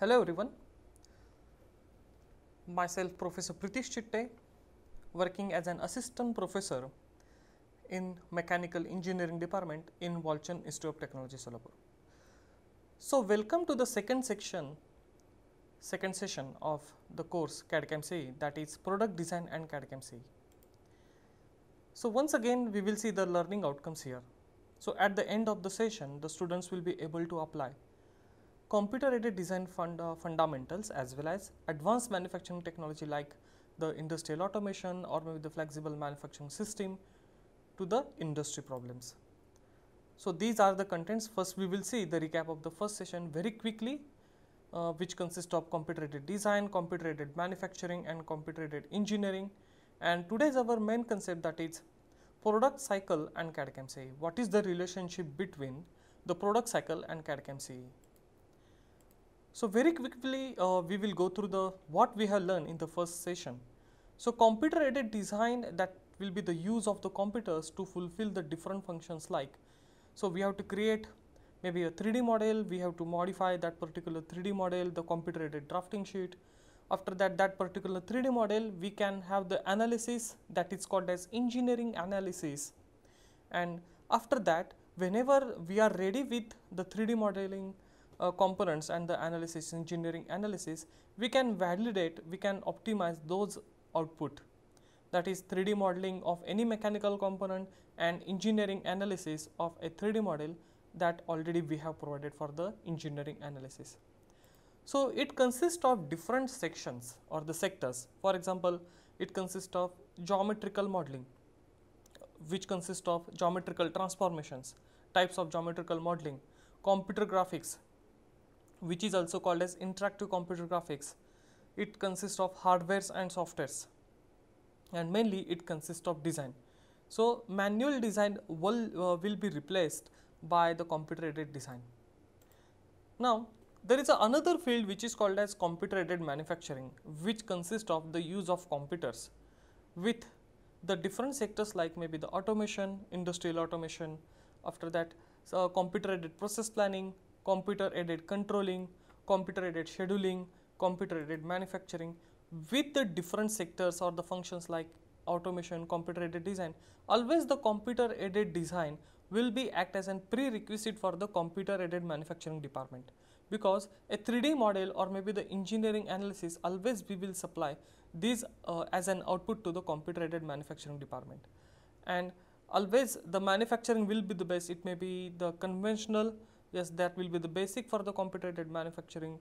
Hello everyone, myself Professor Pritish Chitte working as an assistant professor in mechanical engineering department in Walchan Institute of Technology Solapur. So welcome to the second section, second session of the course CAD-CAM CE that is product design and CAD-CAM CE. So once again we will see the learning outcomes here. So at the end of the session the students will be able to apply computer aided design fund, uh, fundamentals as well as advanced manufacturing technology like the industrial automation or maybe the flexible manufacturing system to the industry problems. So, these are the contents first we will see the recap of the first session very quickly uh, which consists of computer aided design, computer aided manufacturing and computer aided engineering and today's our main concept that is product cycle and CAD-CAM CE. What is the relationship between the product cycle and CAD-CAM CE? So, very quickly uh, we will go through the what we have learned in the first session. So, computer aided design that will be the use of the computers to fulfill the different functions like. So, we have to create maybe a 3D model, we have to modify that particular 3D model, the computer aided drafting sheet. After that, that particular 3D model, we can have the analysis that is called as engineering analysis. And after that, whenever we are ready with the 3D modeling, uh, components and the analysis, engineering analysis, we can validate, we can optimize those output. That is 3D modeling of any mechanical component and engineering analysis of a 3D model that already we have provided for the engineering analysis. So, it consists of different sections or the sectors. For example, it consists of geometrical modeling, which consists of geometrical transformations, types of geometrical modeling, computer graphics, which is also called as interactive computer graphics. It consists of hardwares and softwares and mainly it consists of design. So, manual design will, uh, will be replaced by the computer aided design. Now, there is another field which is called as computer aided manufacturing which consists of the use of computers with the different sectors like maybe the automation, industrial automation, after that so uh, computer aided process planning, computer aided controlling, computer aided scheduling, computer aided manufacturing with the different sectors or the functions like automation, computer aided design. Always the computer aided design will be act as a prerequisite for the computer aided manufacturing department because a 3D model or maybe the engineering analysis always we will supply these uh, as an output to the computer aided manufacturing department. And always the manufacturing will be the best, it may be the conventional Yes, that will be the basic for the computer-aided manufacturing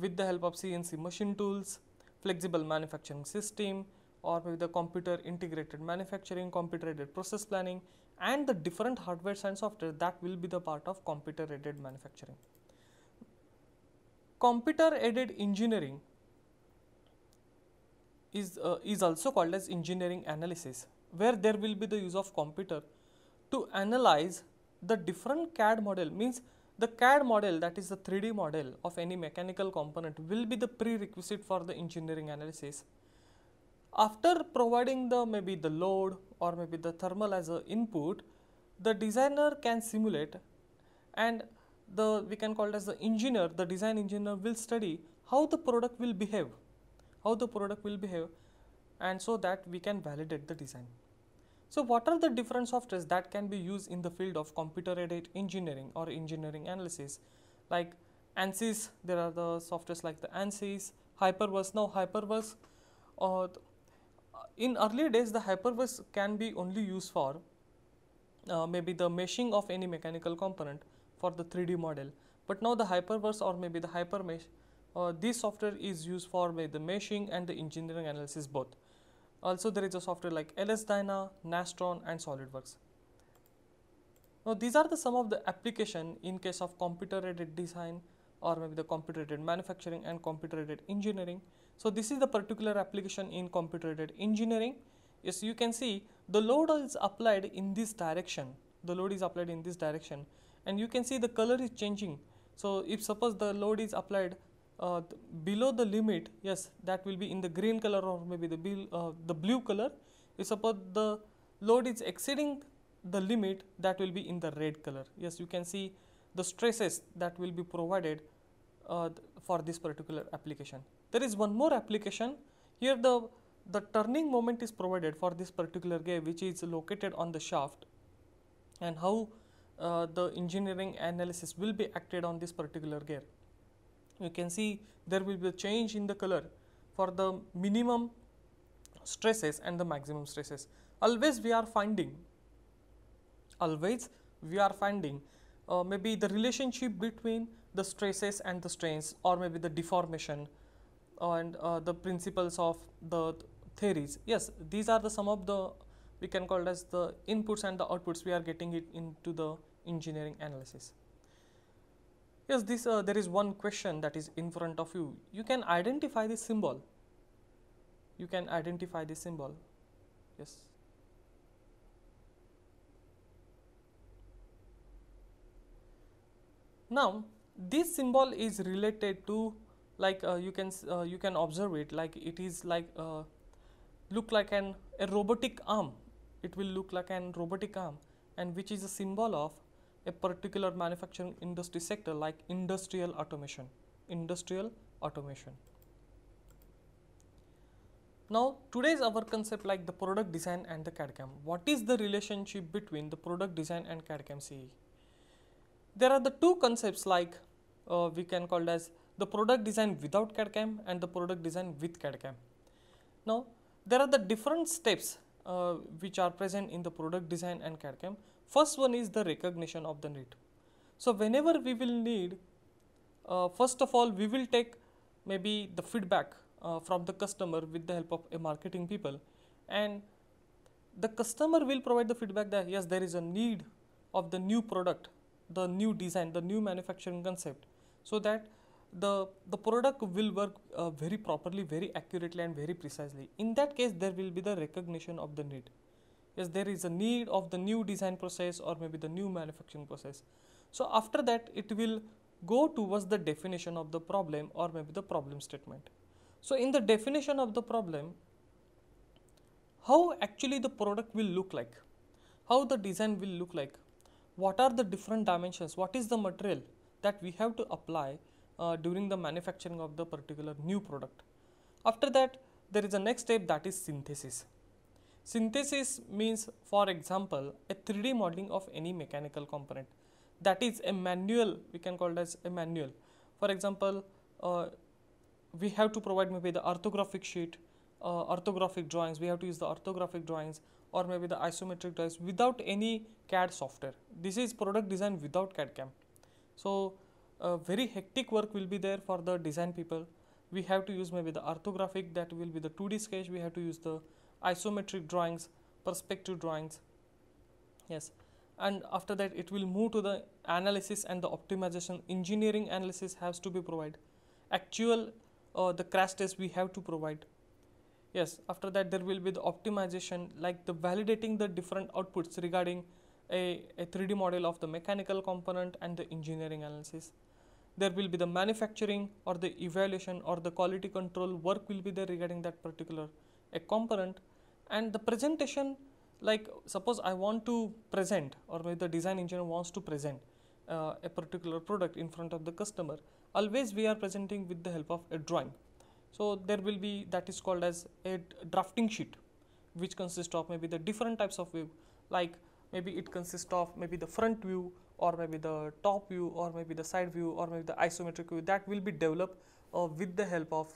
with the help of CNC machine tools, flexible manufacturing system or with the computer integrated manufacturing, computer aided process planning and the different hardware and software that will be the part of computer aided manufacturing. Computer aided engineering is, uh, is also called as engineering analysis where there will be the use of computer to analyze the different CAD model means the CAD model, that is the 3D model of any mechanical component, will be the prerequisite for the engineering analysis. After providing the maybe the load or maybe the thermal as an input, the designer can simulate and the we can call it as the engineer, the design engineer will study how the product will behave, how the product will behave and so that we can validate the design. So what are the different softwares that can be used in the field of computer aided engineering or engineering analysis? Like ANSYS, there are the softwares like the ANSYS, Hyperverse. Now Hyperverse, uh, in earlier days the Hyperverse can be only used for uh, maybe the meshing of any mechanical component for the 3D model. But now the Hyperverse or maybe the Hypermesh, uh, this software is used for the meshing and the engineering analysis both. Also, there is a software like LSDyna, Nastron and SolidWorks. Now, these are the some of the application in case of computer-aided design or maybe the computer-aided manufacturing and computer-aided engineering. So, this is the particular application in computer-aided engineering. As you can see the load is applied in this direction. The load is applied in this direction and you can see the color is changing. So, if suppose the load is applied uh, below the limit yes that will be in the green color or maybe the, uh, the blue color if suppose the load is exceeding the limit that will be in the red color yes you can see the stresses that will be provided uh, for this particular application there is one more application here the the turning moment is provided for this particular gear which is located on the shaft and how uh, the engineering analysis will be acted on this particular gear you can see there will be a change in the color for the minimum stresses and the maximum stresses. Always we are finding, always we are finding uh, maybe the relationship between the stresses and the strains or maybe the deformation and uh, the principles of the th theories. Yes, these are the some of the we can call as the inputs and the outputs we are getting it into the engineering analysis. Yes, this uh, there is one question that is in front of you. You can identify this symbol. You can identify this symbol. Yes. Now, this symbol is related to like uh, you can uh, you can observe it like it is like uh, look like an a robotic arm. It will look like an robotic arm, and which is a symbol of a particular manufacturing industry sector like industrial automation industrial automation now today's our concept like the product design and the CAD CAM. What is the relationship between the product design and CAD CAM CE? There are the two concepts like uh, we can call as the product design without CAD CAM and the product design with CAD CAM. Now there are the different steps uh, which are present in the product design and CAD CAM. First one is the recognition of the need. So, whenever we will need, uh, first of all, we will take maybe the feedback uh, from the customer with the help of a marketing people and the customer will provide the feedback that yes, there is a need of the new product, the new design, the new manufacturing concept, so that the, the product will work uh, very properly, very accurately and very precisely. In that case, there will be the recognition of the need yes there is a need of the new design process or maybe the new manufacturing process so after that it will go towards the definition of the problem or maybe the problem statement so in the definition of the problem how actually the product will look like how the design will look like what are the different dimensions what is the material that we have to apply uh, during the manufacturing of the particular new product after that there is a next step that is synthesis Synthesis means, for example, a 3D modeling of any mechanical component. That is a manual, we can call it as a manual. For example, uh, we have to provide maybe the orthographic sheet, uh, orthographic drawings, we have to use the orthographic drawings or maybe the isometric drawings without any CAD software. This is product design without CAD CAM. So, uh, very hectic work will be there for the design people. We have to use maybe the orthographic that will be the 2D sketch, we have to use the isometric drawings, perspective drawings. Yes, and after that it will move to the analysis and the optimization. Engineering analysis has to be provided. Actual uh, the crash test we have to provide. Yes, after that there will be the optimization like the validating the different outputs regarding a, a 3D model of the mechanical component and the engineering analysis. There will be the manufacturing or the evaluation or the quality control work will be there regarding that particular a component and the presentation like suppose I want to present or maybe the design engineer wants to present uh, a particular product in front of the customer always we are presenting with the help of a drawing. So there will be that is called as a drafting sheet which consists of maybe the different types of view like maybe it consists of maybe the front view or maybe the top view or maybe the side view or maybe the isometric view that will be developed uh, with the help of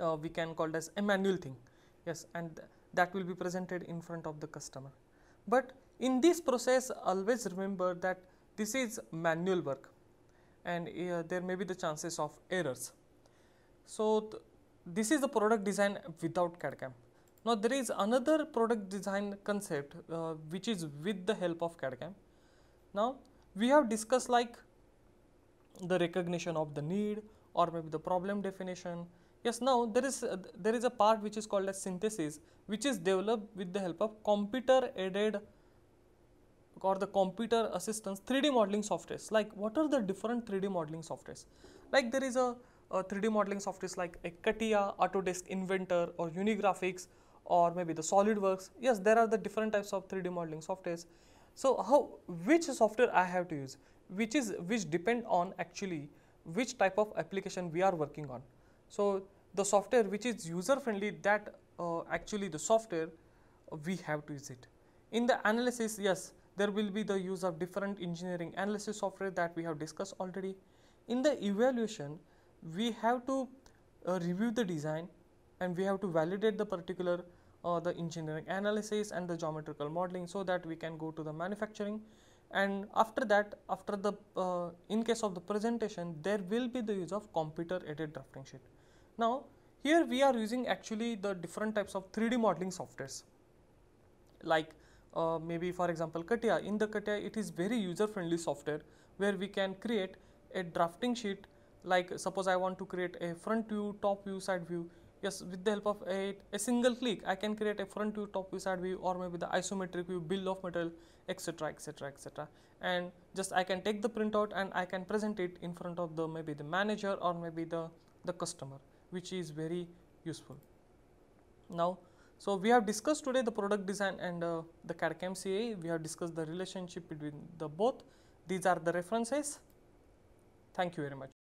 uh, we can call it as a manual thing yes and that will be presented in front of the customer. But in this process always remember that this is manual work and uh, there may be the chances of errors. So, th this is the product design without CAD CAM. Now, there is another product design concept uh, which is with the help of CAD CAM. Now, we have discussed like the recognition of the need or maybe the problem definition, Yes, now there is there is a part which is called as synthesis, which is developed with the help of computer aided or the computer assistance 3D modeling softwares. Like what are the different 3D modeling softwares? Like there is a, a 3D modeling softwares like Ekatia, Autodesk Inventor or Unigraphics or maybe the SolidWorks. Yes, there are the different types of 3D modeling softwares. So how which software I have to use, which is which depend on actually which type of application we are working on. So, the software which is user friendly that uh, actually the software uh, we have to use it. In the analysis, yes, there will be the use of different engineering analysis software that we have discussed already. In the evaluation, we have to uh, review the design and we have to validate the particular uh, the engineering analysis and the geometrical modeling so that we can go to the manufacturing and after that after the uh, in case of the presentation there will be the use of computer aided drafting sheet now, here we are using actually the different types of 3D modeling softwares like uh, maybe for example Katia. In the Katia it is very user friendly software where we can create a drafting sheet like suppose I want to create a front view, top view, side view. Yes, with the help of a, a single click I can create a front view, top view, side view or maybe the isometric view, bill of material etc etc etc and just I can take the printout and I can present it in front of the maybe the manager or maybe the, the customer which is very useful. Now, so we have discussed today the product design and uh, the CAD CAM we have discussed the relationship between the both, these are the references. Thank you very much.